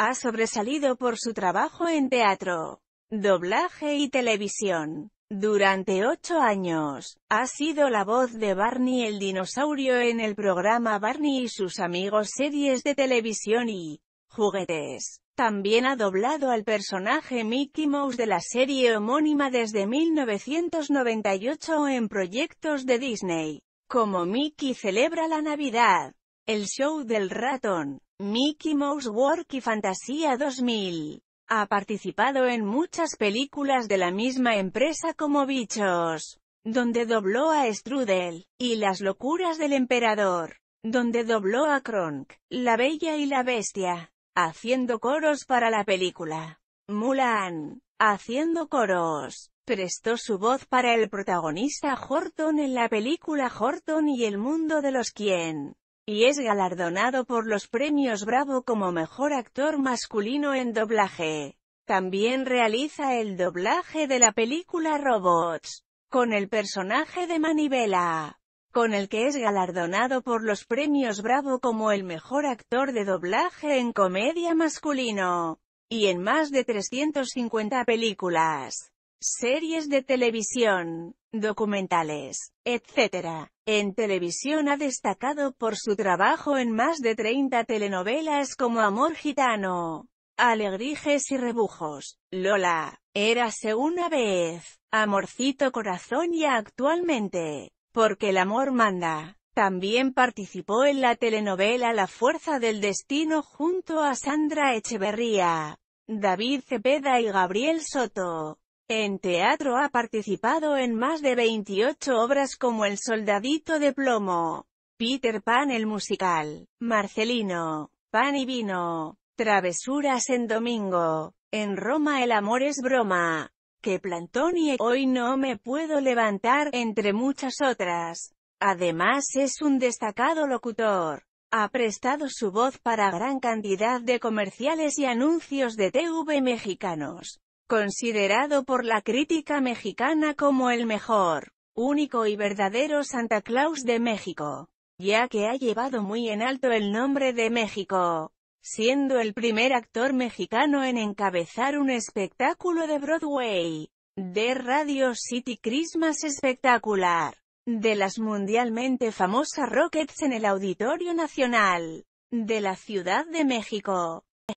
Ha sobresalido por su trabajo en teatro, doblaje y televisión. Durante ocho años, ha sido la voz de Barney el dinosaurio en el programa Barney y sus amigos series de televisión y juguetes. También ha doblado al personaje Mickey Mouse de la serie homónima desde 1998 en proyectos de Disney, como Mickey celebra la Navidad, el show del ratón, Mickey Mouse Work y Fantasía 2000. Ha participado en muchas películas de la misma empresa como Bichos, donde dobló a Strudel, y Las locuras del emperador, donde dobló a Kronk, La Bella y la Bestia, haciendo coros para la película. Mulan, haciendo coros, prestó su voz para el protagonista Horton en la película Horton y el mundo de los quien y es galardonado por los premios Bravo como mejor actor masculino en doblaje. También realiza el doblaje de la película Robots, con el personaje de Manivela, con el que es galardonado por los premios Bravo como el mejor actor de doblaje en comedia masculino, y en más de 350 películas, series de televisión, documentales, etc. En televisión ha destacado por su trabajo en más de 30 telenovelas como Amor Gitano, Alegrijes y Rebujos, Lola, Érase una vez, Amorcito Corazón y actualmente, Porque el amor manda. También participó en la telenovela La Fuerza del Destino junto a Sandra Echeverría, David Cepeda y Gabriel Soto. En teatro ha participado en más de 28 obras como El soldadito de plomo, Peter Pan el musical, Marcelino, Pan y vino, Travesuras en domingo, En Roma el amor es broma, Que plantón y e Hoy no me puedo levantar, entre muchas otras. Además es un destacado locutor. Ha prestado su voz para gran cantidad de comerciales y anuncios de TV mexicanos considerado por la crítica mexicana como el mejor, único y verdadero Santa Claus de México, ya que ha llevado muy en alto el nombre de México, siendo el primer actor mexicano en encabezar un espectáculo de Broadway, de Radio City Christmas Espectacular, de las mundialmente famosas Rockets en el Auditorio Nacional, de la Ciudad de México.